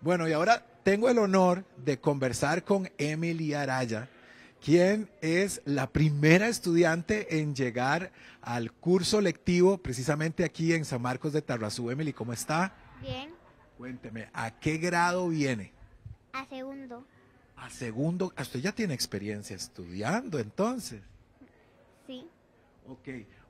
Bueno, y ahora tengo el honor de conversar con Emily Araya, quien es la primera estudiante en llegar al curso lectivo precisamente aquí en San Marcos de Tarrazú. Emily, ¿cómo está? Bien. Cuénteme, ¿a qué grado viene? A segundo. A segundo, ah, usted ya tiene experiencia estudiando entonces. Sí. Ok,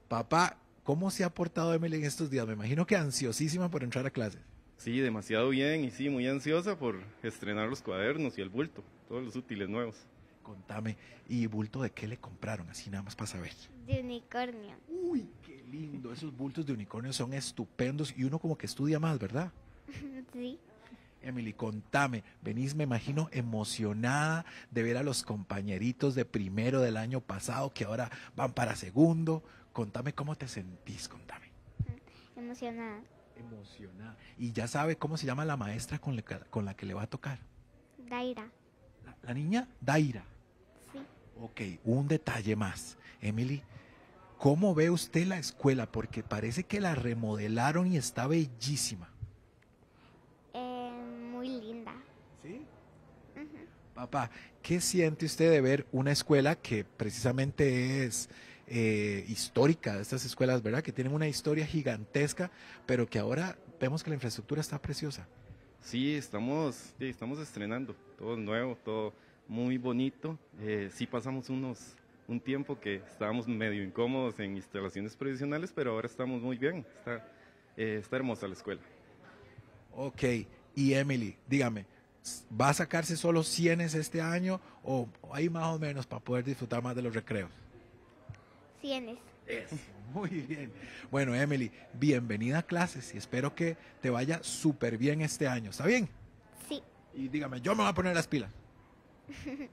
papá, ¿cómo se ha portado Emily en estos días? Me imagino que ansiosísima por entrar a clases. Sí, demasiado bien y sí, muy ansiosa por estrenar los cuadernos y el bulto, todos los útiles nuevos. Contame, ¿y bulto de qué le compraron? Así nada más para saber. De unicornio. Uy, qué lindo. Esos bultos de unicornio son estupendos y uno como que estudia más, ¿verdad? Sí. Emily, contame, venís, me imagino, emocionada de ver a los compañeritos de primero del año pasado que ahora van para segundo. Contame cómo te sentís, contame. Emocionada. Emocionada. ¿Y ya sabe cómo se llama la maestra con, la que le va a tocar? Daira. ¿La, niña? Daira. Sí. Ok, un detalle más. Emily, ¿cómo ve usted la escuela? Porque parece que la remodelaron y está bellísima. Eh, muy linda. ¿Sí? Papá, ¿qué siente usted de ver una escuela que precisamente es eh, histórica de estas escuelas, ¿verdad? Que tienen una historia gigantesca, pero que ahora vemos que la infraestructura está preciosa. Sí, estamos, estamos estrenando, todo nuevo, todo muy bonito. Eh, sí pasamos unos un tiempo que estábamos medio incómodos en instalaciones provisionales, pero ahora estamos muy bien. Está, eh, está hermosa la escuela. Ok, y Emily, dígame, ¿va a sacarse solo 100 este año o hay más o menos para poder disfrutar más de los recreos? Tienes Es. Muy bien. Bueno, Emily, bienvenida a clases y espero que te vaya súper bien este año. ¿Está bien? Sí. Y dígame, yo me voy a poner las pilas.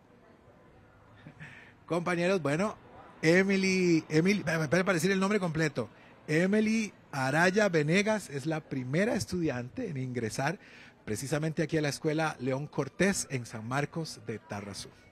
Compañeros, bueno, Emily, Emily, para decir el nombre completo. Emily Araya Venegas es la primera estudiante en ingresar precisamente aquí a la escuela León Cortés en San Marcos de Tarrazú.